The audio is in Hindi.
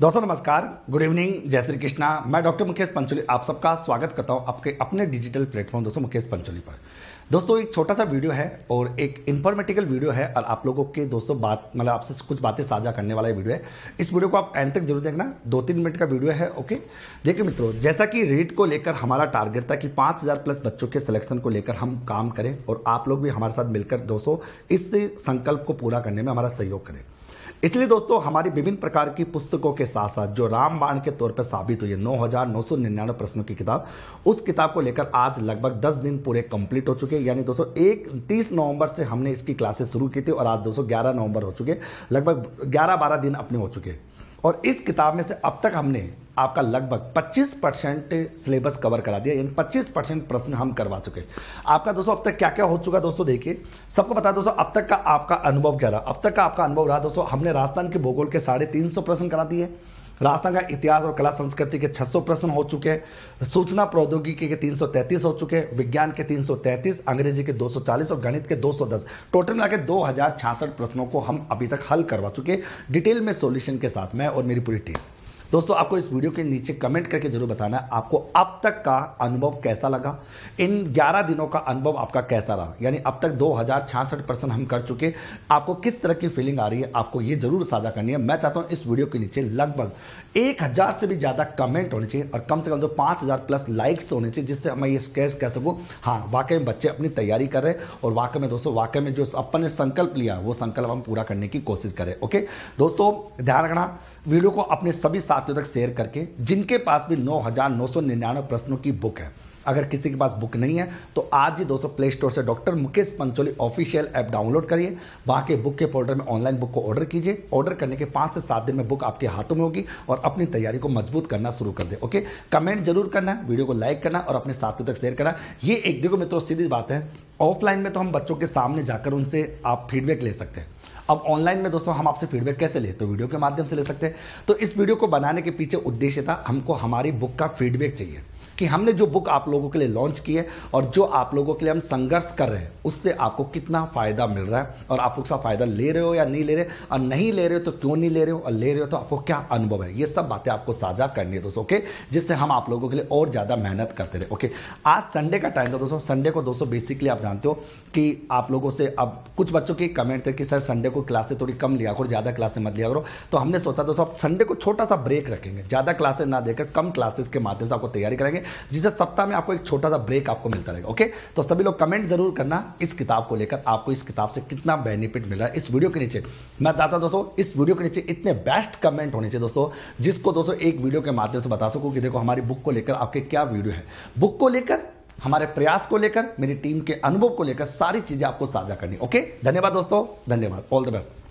दोस्तों नमस्कार गुड इवनिंग जय श्री कृष्णा मैं डॉक्टर मुकेश पंचोली आप सबका स्वागत करता हूं आपके अपने डिजिटल प्लेटफॉर्म दोस्तों मुकेश पंचोली पर दोस्तों एक छोटा सा वीडियो है और एक इन्फॉर्मेटिकल वीडियो है और आप लोगों के दोस्तों बात मतलब आपसे कुछ बातें साझा करने वाला वीडियो है इस वीडियो को आप एंड तक जरूर देखना दो तीन मिनट का वीडियो है ओके देखिए मित्रों जैसा कि रेट को लेकर हमारा टारगेट था कि पाँच प्लस बच्चों के सिलेक्शन को लेकर हम काम करें और आप लोग भी हमारे साथ मिलकर दोस्तों इस संकल्प को पूरा करने में हमारा सहयोग करें इसलिए दोस्तों हमारी विभिन्न प्रकार की पुस्तकों के साथ साथ जो रामबाण के तौर पर साबित हुई है नौ हजार नौ सौ निन्यानवे प्रश्नों की किताब उस किताब को लेकर आज लगभग दस दिन पूरे कंप्लीट हो चुके हैं यानी दोस्तों एक तीस नवंबर से हमने इसकी क्लासेस शुरू की थी और आज दोस्तों ग्यारह नवंबर हो चुके लगभग ग्यारह बारह दिन अपने हो चुके हैं और इस किताब में से अब तक हमने आपका लगभग 25 परसेंट सिलेबस कवर करा दिया इन 25 परसेंट प्रश्न हम करवा चुके आपका दोस्तों अब तक क्या क्या हो चुका दोस्तों देखिए सबको बता दोस्तों अब तक का आपका अनुभव क्या रहा अब तक का आपका अनुभव रहा दोस्तों हमने राजस्थान के भूगोल के साढ़े तीन सौ प्रश्न करा दिए राजस्थान का इतिहास और कला संस्कृति के 600 प्रश्न हो चुके हैं सूचना प्रौद्योगिकी के 333 हो चुके हैं विज्ञान के 333 अंग्रेजी के 240 और गणित के 210 टोटल मिला के दो प्रश्नों को हम अभी तक हल करवा चुके डिटेल में सोल्यूशन के साथ मैं और मेरी पूरी टीम दोस्तों आपको इस वीडियो के नीचे कमेंट करके जरूर बताना है आपको अब तक का अनुभव कैसा लगा इन 11 दिनों का अनुभव आपका कैसा रहा यानी अब तक दो परसेंट हम कर चुके आपको किस तरह की फीलिंग आ रही है आपको ये जरूर साझा करनी है मैं चाहता हूं इस वीडियो के नीचे लगभग एक हजार से भी ज़्यादा कमेंट होने चाहिए और कम से कम जो पांच हज़ार प्लस लाइक्स होने चाहिए जिससे मैं ये स्केच कह सकूं हाँ वाकई में बच्चे अपनी तैयारी कर रहे हैं और वाकई में दोस्तों वाकई में जो अपन ने संकल्प लिया वो संकल्प हम पूरा करने की कोशिश करें ओके दोस्तों ध्यान रखना वीडियो को अपने सभी साथ साथियों तक शेयर करके जिनके पास भी नौ हजार नौ सौ निन्यानवे प्रश्नों की बुक है अगर किसी के पास बुक नहीं है तो आज ही दोस्तों प्ले स्टोर से doctor Mukesh Pancholi official app download करिए वहाँ के बुक के फोल्डर में ऑनलाइन बुक को ऑर्डर कीजिए ऑर्डर करने के पाँच से सात दिन में बुक आपके हाथों में होगी और अपनी तैयारी को मजबूत करना शुरू कर दे ओके कमेंट जरूर करना वीडियो को लाइक करना और अपने साथियों तक शेयर करना ये एक देखो मित्रों सीधी बात है ऑफलाइन में तो हम बच्चों के सामने जाकर उनसे आप फीडबैक ले सकते हैं अब ऑनलाइन में दोस्तों हम आपसे फीडबैक कैसे ले तो वीडियो के माध्यम से ले सकते हैं तो इस वीडियो को बनाने के पीछे उद्देश्य था हमको हमारी बुक का फीडबैक चाहिए कि हमने जो बुक आप लोगों के लिए लॉन्च की है और जो आप लोगों के लिए हम संघर्ष कर रहे हैं उससे आपको कितना फ़ायदा मिल रहा है और आप उसका फ़ायदा ले रहे हो या नहीं ले रहे और नहीं ले रहे हो तो क्यों नहीं ले रहे हो और ले रहे हो तो आपको क्या अनुभव है ये सब बातें आपको साझा करनी है दोस्तों ओके जिससे हम आप लोगों के लिए और ज़्यादा मेहनत करते रहे ओके आज संडे का टाइम था दोस्तों संडे को दोस्तों बेसिकली आप जानते हो कि आप लोगों से अब कुछ बच्चों के कमेंट थे कि सर संडे को क्लासे थोड़ी कम लिया करो ज़्यादा क्लासे मत लिया करो तो हमने सोचा दोस्तों आप संडे को छोटा सा ब्रेक रखेंगे ज़्यादा क्लासेस ना देकर कम क्लासेस के माध्यम से आपको तैयारी करेंगे जिसे सप्ताह में आपको एक छोटा सा ब्रेक आपको मिलता रहेगा ओके तो सभी लोग कमेंट जरूर करना इस किताब को लेकर आपको इस किताब से कितना बेनिफिट मिला इस वीडियो के नीचे मैं बताता दोस्तों इस वीडियो के नीचे इतने बेस्ट कमेंट होने चाहिए दोस्तों जिसको दोस्तों एक वीडियो के माध्यम से बता सको कि देखो हमारी बुक को लेकर आपके क्या वीडियो है बुक को लेकर हमारे प्रयास को लेकर मेरी टीम के अनुभव को लेकर सारी चीजें आपको साझा करनी ओके धन्यवाद दोस्तों धन्यवाद ऑल द बेस्ट